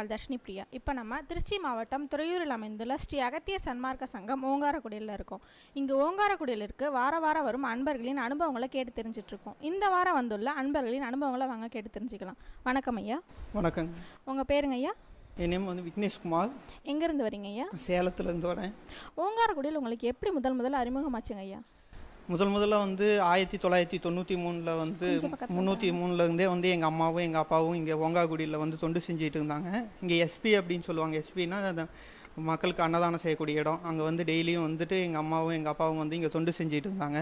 உங்கள் தர்ஷினி பிரியா இப்போ நம்ம திருச்சி மாவட்டம் துறையூரில் அமைந்துள்ள ஸ்ரீ அகத்திய சன்மார்க்க சங்கம் ஓங்காரக்குடியில் இருக்கோம் இங்கு ஓங்காரக்குடியில் இருக்கு வார வாரம் வரும் அன்பர்களின் அனுபவங்களை கேட்டு தெரிஞ்சிட்ருக்கோம் இந்த வாரம் வந்துள்ள அன்பர்களின் அனுபவங்களை வாங்க கேட்டு தெரிஞ்சுக்கலாம் வணக்கம் ஐயா வணக்கம் உங்கள் பேருங்க ஐயா என் நேம் வந்து விக்னேஷ்குமார் எங்கேருந்து வரீங்க ஐயா சேலத்துலேருந்து வரேன் ஓங்காரக்குடியில் உங்களுக்கு எப்படி முதல் முதல் அறிமுகமாச்சுங்க ஐயா முதல் முதல்ல வந்து ஆயிரத்தி தொள்ளாயிரத்தி தொண்ணூற்றி மூணில் வந்து முந்நூற்றி மூணுலேருந்தே வந்து எங்கள் அம்மாவும் எங்கள் அப்பாவும் இங்கே ஓங்காகுடியில் வந்து தொண்டு செஞ்சுட்டு இருந்தாங்க இங்கே எஸ்பி அப்படின்னு சொல்லுவாங்க எஸ்பின்னா மக்களுக்கு அன்னதானம் செய்யக்கூடிய இடம் அங்கே வந்து டெய்லியும் வந்துட்டு எங்கள் அம்மாவும் எங்கள் அப்பாவும் வந்து இங்கே தொண்டு செஞ்சுட்டு இருந்தாங்க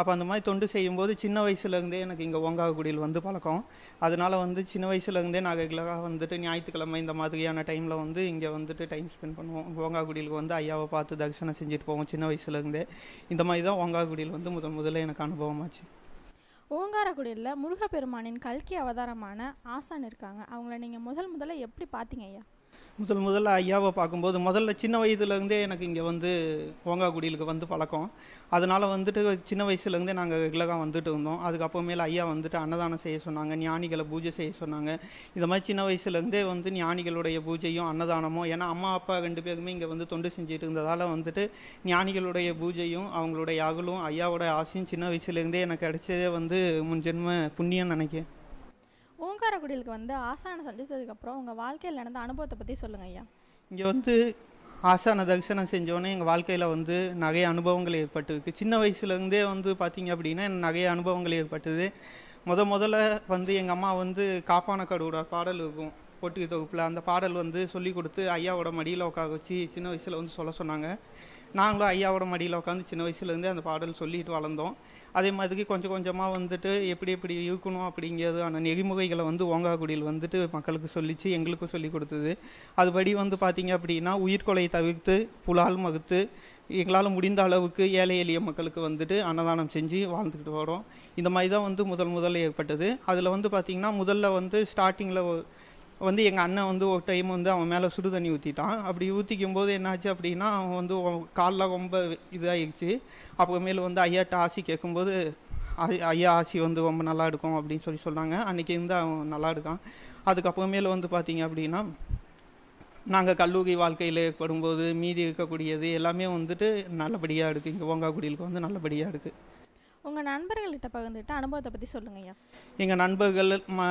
அப்போ அந்த மாதிரி தொண்டு செய்யும்போது சின்ன வயசுலேருந்தே எனக்கு இங்கே ஓங்காகுடியில் வந்து பழக்கம் அதனால் வந்து சின்ன வயசுலேருந்தே நாங்கள் ரெகுலராக வந்துட்டு ஞாயிற்றுக்கிழமை இந்த மாதிரியான டைமில் வந்து இங்கே வந்துட்டு டைம் ஸ்பெண்ட் பண்ணுவோம் ஓங்காகுடியிலுக்கு வந்து ஐயாவை பார்த்து தரிசனம் செஞ்சுட்டு போவோம் சின்ன வயசுலேருந்தே இந்த மாதிரி தான் ஓங்காகுடியில் வந்து முதன் முதல்ல எனக்கு அனுபவமாச்சு ஓங்காரகுடியில் முருகப்பெருமானின் கல்கி அவதாரமான ஆசான் இருக்காங்க அவங்கள நீங்கள் முதல் முதல்ல எப்படி பார்த்தீங்க ஐயா முதல் முதல்ல ஐயாவை பார்க்கும்போது முதல்ல சின்ன வயதுலேருந்தே எனக்கு இங்கே வந்து ஓங்காக்குடியிலுக்கு வந்து பழக்கம் அதனால் வந்துட்டு சின்ன வயசுலேருந்தே நாங்கள் ரெகுலராக வந்துட்டு இருந்தோம் அதுக்கப்புறமேல ஐயா வந்துட்டு அன்னதானம் செய்ய சொன்னாங்க ஞானிகளை பூஜை செய்ய சொன்னாங்க இந்த மாதிரி சின்ன வயசுலேருந்தே வந்து ஞானிகளுடைய பூஜையும் அன்னதானமும் ஏன்னா அம்மா அப்பா ரெண்டு பேருமே இங்கே வந்து தொண்டு செஞ்சுட்டு இருந்ததால் வந்துட்டு ஞானிகளுடைய பூஜையும் அவங்களுடைய அகலும் ஐயாவோட ஆசையும் சின்ன வயசுலேருந்தே எனக்கு கிடைச்சதே வந்து முன்ஜென்ம புண்ணியம் நினைக்கிறேன் ஓங்காரக்குடிலுக்கு வந்து ஆசானை சந்தித்ததுக்கப்புறம் உங்கள் வாழ்க்கையில் நடந்த அனுபவத்தை பற்றி சொல்லுங்கள் ஐயா இங்கே வந்து ஆசான தரிசனம் செஞ்சோடனே எங்கள் வாழ்க்கையில் வந்து நிறைய அனுபவங்கள் ஏற்பட்டுருக்கு சின்ன வயசுலேருந்தே வந்து பார்த்திங்க அப்படின்னா நிறைய அனுபவங்கள் ஏற்பட்டது முத முதல்ல வந்து எங்கள் அம்மா வந்து காப்பான கடவுட பாடல் இருக்கும் போட்டுக்கு தொகுப்பில் அந்த பாடல் வந்து சொல்லி கொடுத்து ஐயாவோட மடியில் உட்கார வச்சு சின்ன வயசில் வந்து சொல்ல சொன்னாங்க நாங்களும் ஐயாவோட மடியில் உட்காந்து சின்ன வயசுலேருந்து அந்த பாடல் சொல்லிட்டு வளர்ந்தோம் அதே மாதிரி கொஞ்சம் கொஞ்சமாக வந்துட்டு எப்படி எப்படி இருக்கணும் அப்படிங்கிறதான நெறிமுறைகளை வந்து ஓங்காக்குடியில் வந்துட்டு மக்களுக்கு சொல்லிச்சு எங்களுக்கும் சொல்லி கொடுத்தது அதுபடி வந்து பார்த்திங்க அப்படின்னா உயிர்கொலை தவிர்த்து புலால் மகுத்து எங்களால் முடிந்த அளவுக்கு ஏழை எளிய மக்களுக்கு வந்துட்டு அன்னதானம் செஞ்சு வாழ்ந்துக்கிட்டு வரோம் இந்த மாதிரி தான் வந்து முதல் முதல்ல ஏற்பட்டது அதில் வந்து பார்த்திங்கன்னா முதல்ல வந்து ஸ்டார்டிங்கில் வந்து எங்கள் அண்ணன் வந்து ஒரு டைம் வந்து அவன் மேலே சுடு தண்ணி ஊற்றிட்டான் அப்படி ஊற்றிக்கும் போது என்னாச்சு அப்படின்னா அவன் வந்து காலில் ரொம்ப இதாகிடுச்சு அப்புறமேல் வந்து ஐயாட்ட ஆசி கேட்கும்போது ஐயா ஆசி வந்து ரொம்ப நல்லா இருக்கும் அப்படின்னு சொல்லி சொன்னாங்க அன்றைக்கி இருந்து அவன் நல்லா இருக்கான் அதுக்கப்புறமேல வந்து பார்த்தீங்க அப்படின்னா நாங்கள் கல்லூரி வாழ்க்கையில் ஏற்படும்போது மீதி இருக்கக்கூடியது எல்லாமே வந்துட்டு நல்லபடியாக இருக்குது இங்கே ஓங்காக்குடியிலுக்கு வந்து நல்லபடியாக இருக்குது உங்கள் நண்பர்கள்கிட்ட பகிர்ந்துட்டு அனுபவத்தை பற்றி சொல்லுங்க ஐயா எங்கள் நண்பர்கள் ம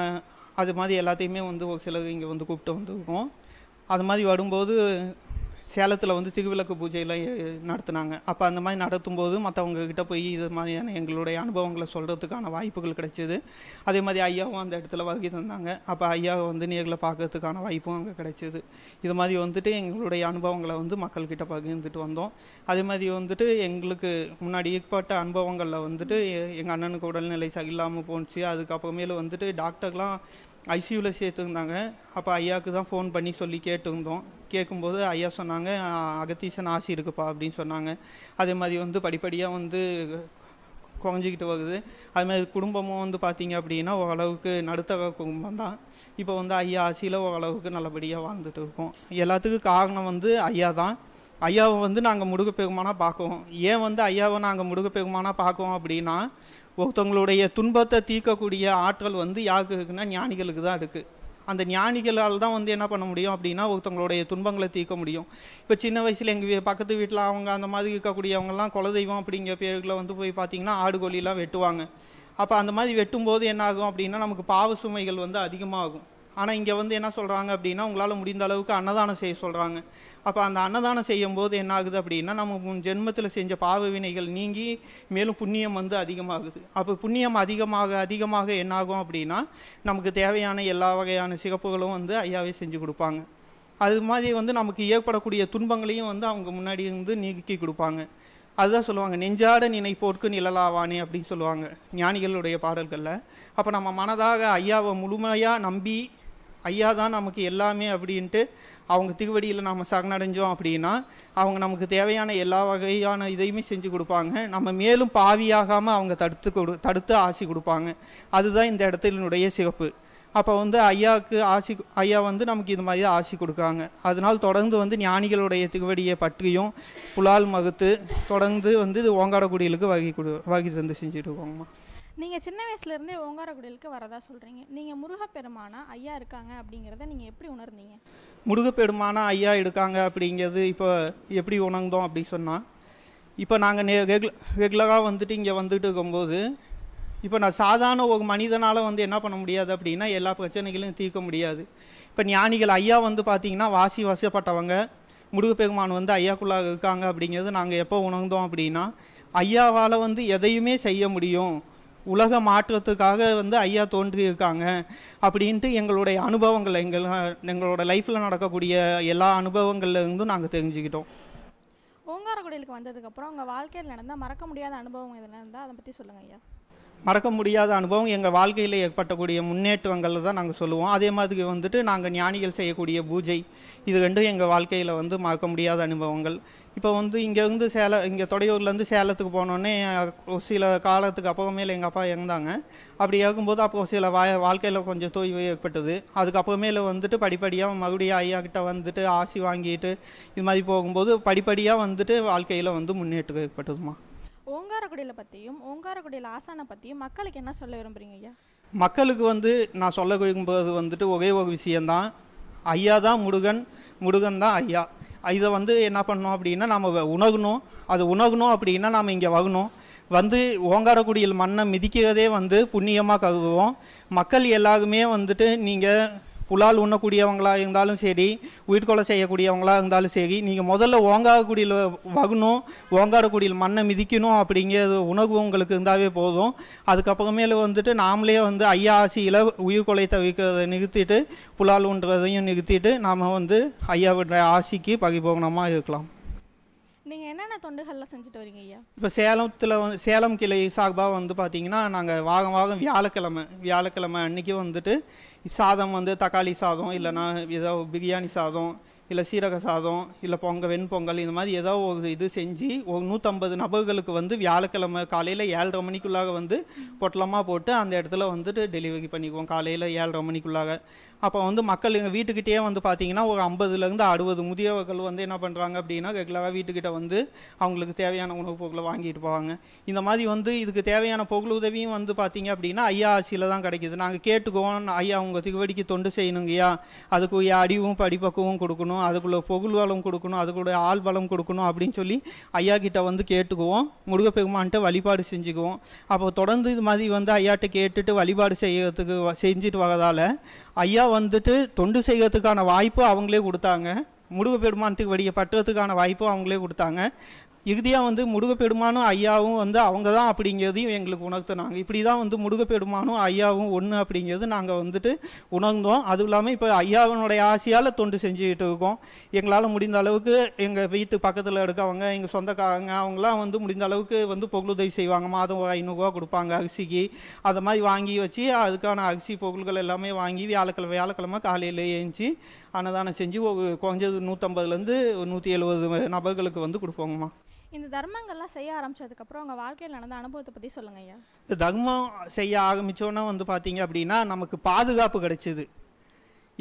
அது மாதிரி எல்லாத்தையுமே வந்து ஒரு சிலர் இங்கே வந்து கூப்பிட்டு வந்துருக்கோம் அது மாதிரி வரும்போது சேலத்தில் வந்து திருவிளக்கு பூஜையெல்லாம் நடத்துனாங்க அப்போ அந்த மாதிரி நடத்தும்போது கிட்ட போய் இது மாதிரியான எங்களுடைய அனுபவங்களை சொல்கிறதுக்கான வாய்ப்புகள் கிடைச்சிது அதே மாதிரி ஐயாவும் அந்த இடத்துல வகி தந்தாங்க அப்போ ஐயாவை வந்து நேரில் பார்க்கறதுக்கான வாய்ப்பும் அங்கே கிடைச்சிது இது மாதிரி வந்துட்டு எங்களுடைய அனுபவங்களை வந்து மக்கள்கிட்ட பகிர்ந்துட்டு வந்தோம் அதே மாதிரி வந்துட்டு எங்களுக்கு முன்னாடி ஏற்பட்ட அனுபவங்களில் வந்துட்டு எங்கள் அண்ணனுக்கு உடல்நிலை சரியில்லாமல் போணுச்சு அதுக்கப்புறமேலு வந்துட்டு டாக்டர்லாம் ஐசியூவில் சேர்த்துருந்தாங்க அப்போ ஐயாவுக்கு தான் ஃபோன் பண்ணி சொல்லி கேட்டிருந்தோம் கேட்கும்போது ஐயா சொன்னாங்க அகத்தீசன் ஆசி இருக்குப்பா அப்படின்னு சொன்னாங்க அதே மாதிரி வந்து படிப்படியாக வந்து குறைஞ்சிக்கிட்டு வருது அது மாதிரி குடும்பமும் வந்து பார்த்தீங்க அப்படின்னா ஓரளவுக்கு நடுத்தக குடும்பம் தான் இப்போ வந்து ஐயா ஆசியில் ஓரளவுக்கு நல்லபடியாக வாழ்ந்துட்டு இருக்கோம் எல்லாத்துக்கும் காரணம் வந்து ஐயா தான் ஐயாவை வந்து நாங்கள் முடுகப்பெருமானாக பார்க்குவோம் ஏன் வந்து ஐயாவை நாங்கள் முடுகப்பெருமானாக பார்க்குவோம் அப்படின்னா ஒருத்தவங்களுடைய துன்பத்தை தீர்க்கக்கூடிய ஆற்றல் வந்து யாருக்கு இருக்குன்னா ஞானிகளுக்கு தான் இருக்குது அந்த ஞானிகளால் தான் வந்து என்ன பண்ண முடியும் அப்படின்னா ஒருத்தவங்களுடைய துன்பங்களை தீர்க்க முடியும் இப்போ சின்ன வயசில் எங்கள் பக்கத்து வீட்டில் அவங்க அந்த மாதிரி இருக்கக்கூடியவங்கலாம் குலதெய்வம் அப்படிங்கிற பேருக்குள்ள வந்து போய் பார்த்திங்கன்னா ஆடு கோழிலாம் வெட்டுவாங்க அப்போ அந்த மாதிரி வெட்டும்போது என்ன ஆகும் அப்படின்னா நமக்கு பாவ சுமைகள் வந்து அதிகமாகும் ஆனால் இங்கே வந்து என்ன சொல்கிறாங்க அப்படின்னா உங்களால் முடிந்த அளவுக்கு அன்னதானம் செய்ய சொல்கிறாங்க அப்போ அந்த அன்னதானம் செய்யும் போது என்ன ஆகுது அப்படின்னா நம்ம முன் ஜென்மத்தில் செஞ்ச பாவ வினைகள் நீங்கி மேலும் புண்ணியம் வந்து அதிகமாகுது அப்போ புண்ணியம் அதிகமாக அதிகமாக என்னாகும் அப்படின்னா நமக்கு தேவையான எல்லா வகையான சிகப்புகளும் வந்து ஐயாவே செஞ்சு கொடுப்பாங்க அது மாதிரி வந்து நமக்கு ஏற்படக்கூடிய துன்பங்களையும் வந்து அவங்க முன்னாடி இருந்து நீக்கி கொடுப்பாங்க அதுதான் சொல்லுவாங்க நெஞ்சாட நினைப்போர்க்கு நிழலாவானே அப்படின்னு சொல்லுவாங்க ஞானிகளுடைய பாடல்களில் அப்போ நம்ம மனதாக ஐயாவை முழுமையாக நம்பி ஐயா தான் நமக்கு எல்லாமே அப்படின்ட்டு அவங்க திருவடியில் நாம் சரணடைஞ்சோம் அப்படின்னா அவங்க நமக்கு தேவையான எல்லா வகையான இதையுமே செஞ்சு கொடுப்பாங்க நம்ம மேலும் பாவியாகாமல் அவங்க தடுத்து கொடு தடுத்து ஆசி கொடுப்பாங்க அதுதான் இந்த இடத்துலனுடைய சிறப்பு அப்போ வந்து ஐயாவுக்கு ஆசி ஐயா வந்து நமக்கு இது மாதிரி ஆசி கொடுக்காங்க அதனால் தொடர்ந்து வந்து ஞானிகளுடைய திருவடியை பற்றியும் புலால் மகுத்து தொடர்ந்து வந்து இது ஓங்காடக்குடியிலுக்கு வகை கொடு வகை தந்து செஞ்சுட்டு இருக்கோங்கம்மா நீங்கள் சின்ன வயசுலேருந்தே ஓங்காரக்குடிலுக்கு வரதா சொல்கிறீங்க நீங்கள் முருகப்பெருமானா ஐயா இருக்காங்க அப்படிங்கிறத நீங்கள் எப்படி உணர்ந்தீங்க முருகப்பெருமானா ஐயா இருக்காங்க அப்படிங்கிறது இப்போ எப்படி உணர்ந்தோம் அப்படி சொன்னால் இப்போ நாங்கள் நே ரெகுலராக வந்துட்டு இங்கே வந்துட்டு இருக்கும்போது இப்போ நான் சாதாரண ஒரு மனிதனால் வந்து என்ன பண்ண முடியாது அப்படின்னா எல்லா பிரச்சனைகளையும் தீர்க்க முடியாது இப்போ ஞானிகள் ஐயா வந்து பார்த்திங்கன்னா வாசி வசப்பட்டவங்க முருகப்பெருமான் வந்து ஐயாக்குள்ளாக இருக்காங்க அப்படிங்கிறது நாங்கள் எப்போ உணர்ந்தோம் அப்படின்னா ஐயாவால் வந்து எதையுமே செய்ய முடியும் உலக மாற்றத்துக்காக வந்து ஐயா தோன்றியிருக்காங்க அப்படின்ட்டு எங்களுடைய அனுபவங்கள் எங்கள் எங்களோட லைஃப்பில் நடக்கக்கூடிய எல்லா அனுபவங்கள்லேருந்தும் நாங்கள் தெரிஞ்சுக்கிட்டோம் ஓங்காரகுடியிலுக்கு வந்ததுக்கப்புறம் உங்கள் வாழ்க்கையில் நடந்தால் மறக்க முடியாத அனுபவம் இதெல்லாம் இருந்தால் அதை பற்றி சொல்லுங்கள் ஐயா மறக்க முடியாத அனுபவம் எங்கள் வாழ்க்கையில் ஏற்பட்டக்கூடிய முன்னேற்றங்களை தான் நாங்கள் சொல்லுவோம் அதே மாதிரி வந்துட்டு நாங்கள் ஞானிகள் செய்யக்கூடிய பூஜை இது ரெண்டும் எங்கள் வாழ்க்கையில் வந்து மறக்க முடியாத அனுபவங்கள் இப்போ வந்து இங்கேருந்து சேலம் இங்கே தொடையூர்லேருந்து சேலத்துக்கு போனோன்னே சில காலத்துக்கு அப்புறமேல எங்கள் அப்பா இறந்தாங்க அப்படி இறக்கும்போது அப்போ சில வா வாழ்க்கையில் கொஞ்சம் தோய்வு ஏற்பட்டது அதுக்கப்புறமேல வந்துட்டு படிப்படியாக மறுபடியும் ஐயா கிட்ட வந்துட்டு ஆசி வாங்கிட்டு இது மாதிரி போகும்போது படிப்படியாக வந்துட்டு வாழ்க்கையில் வந்து முன்னேற்றம் ஏற்பட்டதுமா ஓங்காரக்குடியில பற்றியும் ஓங்காரக்குடியில் ஆசானை பற்றியும் மக்களுக்கு என்ன சொல்ல விரும்புறீங்க ஐயா மக்களுக்கு வந்து நான் சொல்ல விரும்புவது வந்துட்டு ஒரே ஒரு விஷயந்தான் ஐயா தான் முருகன் முருகன் தான் ஐயா இதை வந்து என்ன பண்ணோம் அப்படின்னா நம்ம உணகணும் அது உணகணும் அப்படின்னா நாம் இங்கே வகணும் வந்து ஓங்காரக்குடியில் மண்ணை மிதிக்கிறதே வந்து புண்ணியமாக கருதுவோம் மக்கள் எல்லாருமே வந்துட்டு நீங்கள் புலால் உண்ணக்கூடியவங்களாக இருந்தாலும் சரி உயிர்கொலை செய்யக்கூடியவங்களாக இருந்தாலும் சரி நீங்கள் முதல்ல ஓங்காடக்குடியில் வகணும் ஓங்காடக்குடியில் மண்ணை மிதிக்கணும் அப்படிங்கிறது உணவு உங்களுக்கு இருந்தாவே போதும் அதுக்கப்புறமேலு வந்துட்டு நாமளே வந்து ஐயா ஆசியில் உயிர்கொலை தவிர்க்கிறத நிறுத்திட்டு புலால் உண்றதையும் நிறுத்திட்டு நாம் வந்து ஐயாவுடைய ஆசிக்கு பகிபோகனமாக இருக்கலாம் நீங்கள் என்னென்ன தொண்டுகள்லாம் செஞ்சுட்டு வரீங்க ஐயா இப்போ சேலத்தில் வந்து சேலம் கிளை சார்பாக வந்து பார்த்தீங்கன்னா நாங்கள் வாகம் வாகம் வியாழக்கிழமை வியாழக்கிழமை அன்றைக்கி வந்துட்டு சாதம் வந்து தக்காளி சாதம் இல்லைன்னா ஏதோ பிரியாணி சாதம் இல்லை சீரக சாதம் இல்லை பொங்கல் வெண்பொங்கல் இந்த மாதிரி ஏதோ ஒரு இது செஞ்சு ஒரு நூற்றம்பது நபர்களுக்கு வந்து வியாழக்கிழமை காலையில் ஏழரை மணிக்குள்ளாக வந்து பொட்டலமாக போட்டு அந்த இடத்துல வந்துட்டு டெலிவரி பண்ணிக்குவோம் காலையில் ஏழரை மணிக்குள்ளாக அப்போ வந்து மக்கள் எங்கள் வீட்டுக்கிட்டே வந்து பார்த்தீங்கன்னா ஒரு ஐம்பதுலேருந்து அறுபது முதியவர்கள் வந்து என்ன பண்ணுறாங்க அப்படின்னா ரெகுலராக வீட்டுக்கிட்ட வந்து அவங்களுக்கு தேவையான உணவுப் பொருளை வாங்கிட்டு போவாங்க இந்த மாதிரி வந்து இதுக்கு தேவையான பொருள் உதவியும் வந்து பார்த்தீங்க அப்படின்னா ஐயா ஆசியில் தான் கிடைக்கிது நாங்கள் கேட்டுக்குவோம் ஐயா அவங்க திருவடிக்கு தொண்டு செய்யணுங்கய்யா அதுக்கு அடிவும் படிப்பக்குவம் கொடுக்கணும் அதுக்குள்ள பொகுள் வளம் கொடுக்கணும் அதுக்குள்ள ஆள் பலம் கொடுக்கணும் அப்படின்னு சொல்லி ஐயா கிட்ட வந்து கேட்டுக்குவோம் முருகப்பெருமான்ட்டு வழிபாடு செஞ்சுக்குவோம் அப்போ தொடர்ந்து இது மாதிரி வந்து ஐயாட்ட கேட்டுட்டு வழிபாடு செய்யறதுக்கு செஞ்சுட்டு வரதால ஐயா வந்துட்டு தொண்டு செய்கிறதுக்கான வாய்ப்பு அவங்களே கொடுத்தாங்க பெருமானத்துக்கு வழியை பட்டுறதுக்கான வாய்ப்பும் அவங்களே கொடுத்தாங்க இறுதியாக வந்து முருகப்பெருமானும் ஐயாவும் வந்து அவங்க தான் அப்படிங்கிறதையும் எங்களுக்கு உணர்த்தினாங்க இப்படி தான் வந்து முருகப்பெருமானும் ஐயாவும் ஒன்று அப்படிங்கிறது நாங்கள் வந்துட்டு உணர்ந்தோம் அதுவும் இல்லாமல் இப்போ ஐயாவினுடைய ஆசையால் தொண்டு செஞ்சுக்கிட்டு இருக்கோம் எங்களால் முடிந்த அளவுக்கு எங்கள் வீட்டு பக்கத்தில் இருக்கவங்க எங்கள் சொந்தக்காரங்க அவங்களாம் வந்து முடிந்த அளவுக்கு வந்து பொருளுதவி செய்வாங்க மாதம் ஒரு ஐநூறுரூவா கொடுப்பாங்க அரிசிக்கு அதை மாதிரி வாங்கி வச்சு அதுக்கான அரிசி பொருள்கள் எல்லாமே வாங்கி வியாழக்கிழமை வியாழக்கிழமை காலையில் ஏஞ்சி அன்னதானம் செஞ்சு கொஞ்சம் நூற்றம்பதுலேருந்து நூற்றி எழுபது நபர்களுக்கு வந்து கொடுப்போங்கம்மா இந்த தர்மங்கள்லாம் செய்ய ஆரம்பிச்சதுக்கப்புறம் உங்கள் வாழ்க்கையில் நடந்த அனுபவத்தை பற்றி சொல்லுங்க ஐயா இந்த தர்மம் செய்ய ஆரம்பித்தோன்னே வந்து பார்த்தீங்க அப்படின்னா நமக்கு பாதுகாப்பு கிடைச்சிது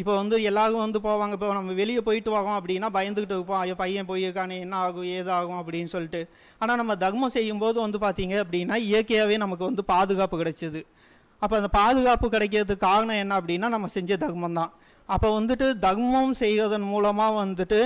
இப்போ வந்து எல்லாரும் வந்து போவாங்க இப்போ நம்ம வெளியே போயிட்டு வரோம் அப்படின்னா பயந்துக்கிட்டு இருப்போம் ஐயோ பையன் போயிருக்கானே என்ன ஆகும் ஏதாகும் அப்படின்னு சொல்லிட்டு ஆனால் நம்ம தர்மம் செய்யும்போது வந்து பார்த்தீங்க அப்படின்னா இயற்கையாகவே நமக்கு வந்து பாதுகாப்பு கிடைச்சிது அப்போ அந்த பாதுகாப்பு கிடைக்கிறதுக்கு காரணம் என்ன அப்படின்னா நம்ம செஞ்ச தர்மம் தான் அப்போ வந்துட்டு தர்மம் செய்கிறதன் மூலமாக வந்துட்டு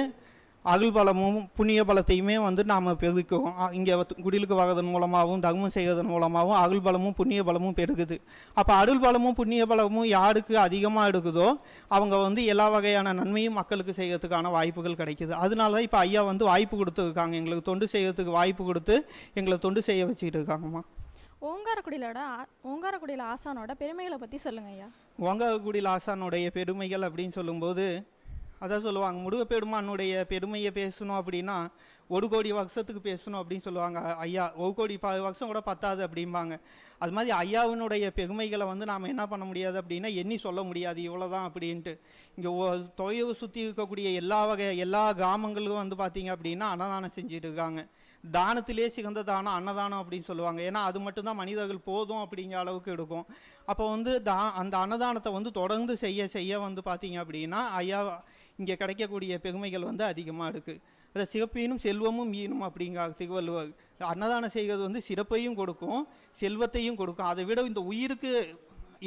அகழ்பலமும் புண்ணிய பலத்தையுமே வந்து நாம் பெருக்கிறோம் இங்கே குடிலுக்கு வர்றதன் மூலமாகவும் தர்மம் செய்வதன் மூலமாகவும் பலமும் புண்ணிய பலமும் பெருகுது அப்போ அருள்பலமும் புண்ணிய பலமும் யாருக்கு அதிகமாக எடுக்குதோ அவங்க வந்து எல்லா வகையான நன்மையும் மக்களுக்கு செய்கிறதுக்கான வாய்ப்புகள் கிடைக்கிது அதனால தான் இப்போ ஐயா வந்து வாய்ப்பு கொடுத்துருக்காங்க எங்களுக்கு தொண்டு செய்கிறதுக்கு வாய்ப்பு கொடுத்து எங்களை தொண்டு செய்ய வச்சுக்கிட்டு இருக்காங்கம்மா ஓங்காரக்குடியிலோட ஓங்காரக்குடியில் ஆசானோட பெருமைகளை பற்றி சொல்லுங்கள் ஐயா ஓங்காரக்குடியில் ஆசானுடைய பெருமைகள் அப்படின்னு சொல்லும்போது அதான் சொல்லுவாங்க முருகப்பெருமானுடைய பெருமையை பேசணும் அப்படின்னா ஒரு கோடி வருஷத்துக்கு பேசணும் அப்படின்னு சொல்லுவாங்க ஐயா ஒரு கோடி பாது வருஷம் கூட பத்தாது அப்படிம்பாங்க அது மாதிரி ஐயாவினுடைய பெருமைகளை வந்து நாம் என்ன பண்ண முடியாது அப்படின்னா எண்ணி சொல்ல முடியாது இவ்வளோதான் அப்படின்ட்டு இங்கே தொகையை சுற்றி இருக்கக்கூடிய எல்லா வகை எல்லா கிராமங்களுக்கும் வந்து பார்த்தீங்க அப்படின்னா அன்னதானம் செஞ்சுட்டு இருக்காங்க தானத்திலே சிறந்த தானம் அன்னதானம் அப்படின்னு சொல்லுவாங்க ஏன்னா அது மட்டும்தான் மனிதர்கள் போதும் அப்படிங்கிற அளவுக்கு எடுக்கும் அப்போ வந்து தா அந்த அன்னதானத்தை வந்து தொடர்ந்து செய்ய செய்ய வந்து பார்த்தீங்க அப்படின்னா ஐயா இங்கே கிடைக்கக்கூடிய பெருமைகள் வந்து அதிகமாக இருக்குது அதை சிறப்பீனும் செல்வமும் ஈனும் அப்படிங்கிற திருவள்ளுவர் அன்னதானம் செய்கிறது வந்து சிறப்பையும் கொடுக்கும் செல்வத்தையும் கொடுக்கும் அதை விட இந்த உயிருக்கு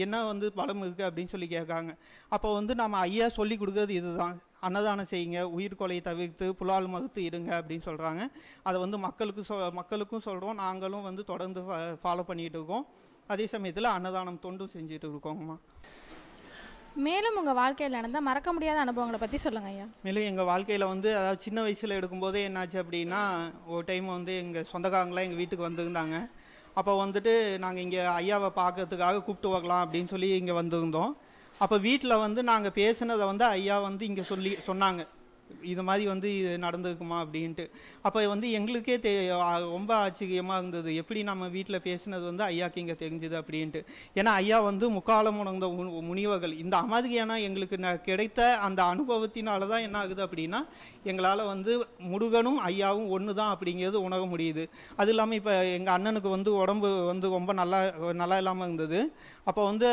என்ன வந்து பலம் இருக்குது அப்படின்னு சொல்லி கேட்காங்க அப்போ வந்து நம்ம ஐயா சொல்லி கொடுக்கறது இதுதான் அன்னதானம் செய்யுங்க உயிர் கொலையை தவிர்த்து புலால் மகுத்து இருங்க அப்படின்னு சொல்கிறாங்க அதை வந்து மக்களுக்கு சொ மக்களுக்கும் சொல்கிறோம் நாங்களும் வந்து தொடர்ந்து ஃபாலோ பண்ணிகிட்டு இருக்கோம் அதே சமயத்தில் அன்னதானம் தொண்டும் செஞ்சுட்டு இருக்கோங்கம்மா மேலும் உங்கள் வாழ்க்கையில் நடந்த மறக்க முடியாத அனுபவங்களை பற்றி சொல்லுங்கள் ஐயா மேலும் எங்கள் வாழ்க்கையில் வந்து அதாவது சின்ன வயசில் எடுக்கும்போது என்னாச்சு அப்படின்னா ஒரு டைம் வந்து எங்கள் சொந்தக்காரங்களாம் எங்கள் வீட்டுக்கு வந்திருந்தாங்க அப்போ வந்துட்டு நாங்கள் இங்கே ஐயாவை பார்க்கறதுக்காக கூப்பிட்டு வரலாம் அப்படின்னு சொல்லி இங்கே வந்திருந்தோம் அப்போ வீட்டில் வந்து நாங்கள் பேசினதை வந்து ஐயா வந்து இங்கே சொல்லி சொன்னாங்க இது மாதிரி வந்து இது நடந்துருக்குமா அப்படின்ட்டு அப்போ வந்து எங்களுக்கே தெ ரொம்ப ஆச்சரியமாக இருந்தது எப்படி நம்ம வீட்டில் பேசினது வந்து ஐயாக்கு இங்கே தெரிஞ்சுது அப்படின்ட்டு ஏன்னா ஐயா வந்து முக்காலம் உணர்ந்த முனிவர்கள் இந்த அமாதிரியான எங்களுக்கு ந கிடைத்த அந்த அனுபவத்தினால தான் என்ன ஆகுது அப்படின்னா எங்களால் வந்து முருகனும் ஐயாவும் ஒன்று தான் அப்படிங்கிறது உணர முடியுது அது இல்லாமல் இப்போ எங்கள் அண்ணனுக்கு வந்து உடம்பு வந்து ரொம்ப நல்லா நல்லா இல்லாமல் இருந்தது அப்போ வந்து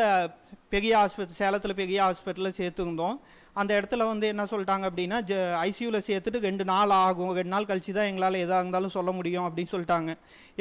பெரிய ஹாஸ்பிட்டல் சேலத்தில் பெரிய ஹாஸ்பிட்டலில் சேர்த்துருந்தோம் அந்த இடத்துல வந்து என்ன சொல்லிட்டாங்க அப்படின்னா ஜ ஐசியூவில் சேர்த்துட்டு ரெண்டு நாள் ஆகும் ரெண்டு நாள் கழிச்சு தான் எங்களால் எதாக இருந்தாலும் சொல்ல முடியும் அப்படின்னு சொல்லிட்டாங்க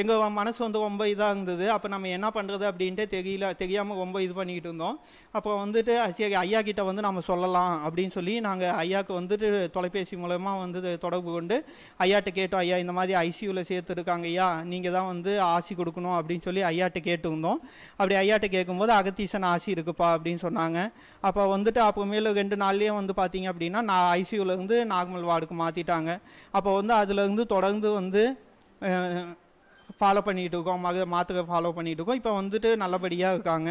எங்கள் மனசு வந்து ரொம்ப இதாக இருந்தது அப்போ நம்ம என்ன பண்ணுறது அப்படின்ட்டு தெரியல தெரியாமல் ரொம்ப இது பண்ணிக்கிட்டு இருந்தோம் அப்போ வந்துட்டு சரி ஐயா கிட்டே வந்து நம்ம சொல்லலாம் அப்படின்னு சொல்லி நாங்கள் ஐயாவுக்கு வந்துட்டு தொலைபேசி மூலமாக வந்து தொடர்பு கொண்டு ஐயாட்ட கேட்டோம் ஐயா இந்த மாதிரி ஐசியூவில் சேர்த்துருக்காங்க ஐயா நீங்கள் தான் வந்து ஆசி கொடுக்கணும் அப்படின்னு சொல்லி ஐயாட்ட கேட்டுருந்தோம் அப்படி ஐயாட்ட கேட்கும்போது அகத்தீசன் ஆசி இருக்குப்பா போங்கப்பா அப்படின்னு சொன்னாங்க அப்போ வந்துட்டு அப்போ அப்புறமேலு ரெண்டு நாள்லேயே வந்து பார்த்தீங்க அப்படின்னா நான் ஐசியூலேருந்து நார்மல் வார்டுக்கு மாற்றிட்டாங்க அப்போ வந்து அதுலேருந்து தொடர்ந்து வந்து ஃபாலோ பண்ணிகிட்டு இருக்கோம் மக மாற்றுக்க ஃபாலோ பண்ணிகிட்டு இருக்கோம் இப்போ வந்துட்டு நல்லபடியாக இருக்காங்க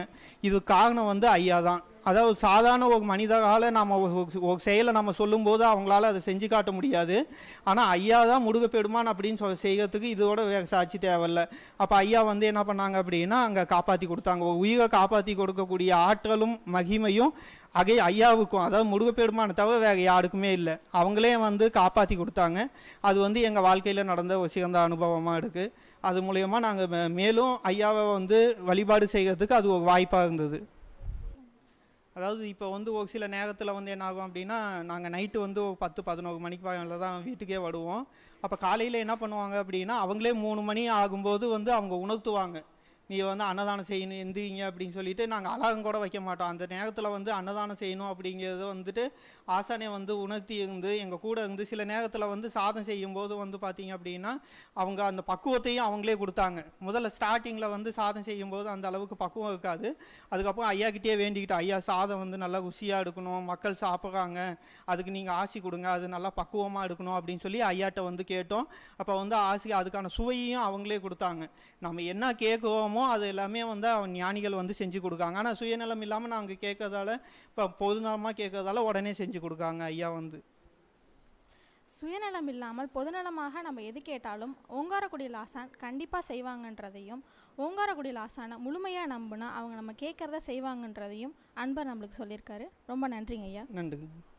இது காரணம் வந்து ஐயா தான் அதாவது சாதாரண ஒரு மனிதரால் நாம் ஒரு செயலை நம்ம சொல்லும்போது அவங்களால அதை செஞ்சு காட்ட முடியாது ஆனால் ஐயா தான் பெடுமான் அப்படின்னு சொல் செய்கிறதுக்கு இதோட வேறு சாட்சி தேவையில்ல அப்போ ஐயா வந்து என்ன பண்ணாங்க அப்படின்னா அங்கே காப்பாற்றி கொடுத்தாங்க ஒரு உயிரை காப்பாற்றி கொடுக்கக்கூடிய ஆற்றலும் மகிமையும் அகை ஐயாவுக்கும் அதாவது பெடுமான தவிர வேறு யாருக்குமே இல்லை அவங்களே வந்து காப்பாற்றி கொடுத்தாங்க அது வந்து எங்கள் வாழ்க்கையில் நடந்த ஒரு சிறந்த அனுபவமாக இருக்குது அது மூலயமா நாங்கள் மேலும் ஐயாவை வந்து வழிபாடு செய்கிறதுக்கு அது ஒரு வாய்ப்பாக இருந்தது அதாவது இப்போ வந்து ஒரு சில நேரத்தில் வந்து என்ன ஆகும் அப்படின்னா நாங்கள் நைட்டு வந்து ஒரு பத்து பதினோரு மணிக்கு மேலே தான் வீட்டுக்கே வருவோம் அப்போ காலையில் என்ன பண்ணுவாங்க அப்படின்னா அவங்களே மூணு மணி ஆகும்போது வந்து அவங்க உணர்த்துவாங்க நீங்கள் வந்து அன்னதானம் செய்யணும் எந்திரிங்க அப்படின்னு சொல்லிட்டு நாங்கள் அழகம் கூட வைக்க மாட்டோம் அந்த நேரத்தில் வந்து அன்னதானம் செய்யணும் அப்படிங்கிறத வந்துட்டு ஆசானே வந்து உணர்த்தி இருந்து எங்கள் கூட இருந்து சில நேரத்தில் வந்து சாதம் செய்யும்போது வந்து பார்த்தீங்க அப்படின்னா அவங்க அந்த பக்குவத்தையும் அவங்களே கொடுத்தாங்க முதல்ல ஸ்டார்டிங்கில் வந்து சாதம் செய்யும்போது அந்த அளவுக்கு பக்குவம் இருக்காது அதுக்கப்புறம் ஐயாக்கிட்டே வேண்டிக்கிட்டோம் ஐயா சாதம் வந்து நல்லா ருசியாக எடுக்கணும் மக்கள் சாப்பிட்றாங்க அதுக்கு நீங்கள் ஆசி கொடுங்க அது நல்லா பக்குவமாக எடுக்கணும் அப்படின்னு சொல்லி ஐயாட்ட வந்து கேட்டோம் அப்போ வந்து ஆசி அதுக்கான சுவையும் அவங்களே கொடுத்தாங்க நம்ம என்ன கேட்குவோமோ செய்வோம் அது எல்லாமே வந்து அவன் ஞானிகள் வந்து செஞ்சு கொடுக்காங்க ஆனால் சுயநலம் இல்லாமல் அங்கே கேட்கறதால இப்போ பொதுநலமாக கேட்கறதால உடனே செஞ்சு கொடுக்காங்க ஐயா வந்து சுயநலம் இல்லாமல் பொதுநலமாக நம்ம எது கேட்டாலும் ஓங்காரக்குடி லாசான் கண்டிப்பாக செய்வாங்கன்றதையும் ஓங்காரக்குடி லாசானை முழுமையாக நம்பினா அவங்க நம்ம கேட்குறத செய்வாங்கன்றதையும் அன்பர் நம்மளுக்கு சொல்லியிருக்காரு ரொம்ப நன்றிங்க ஐயா நன்றிங்க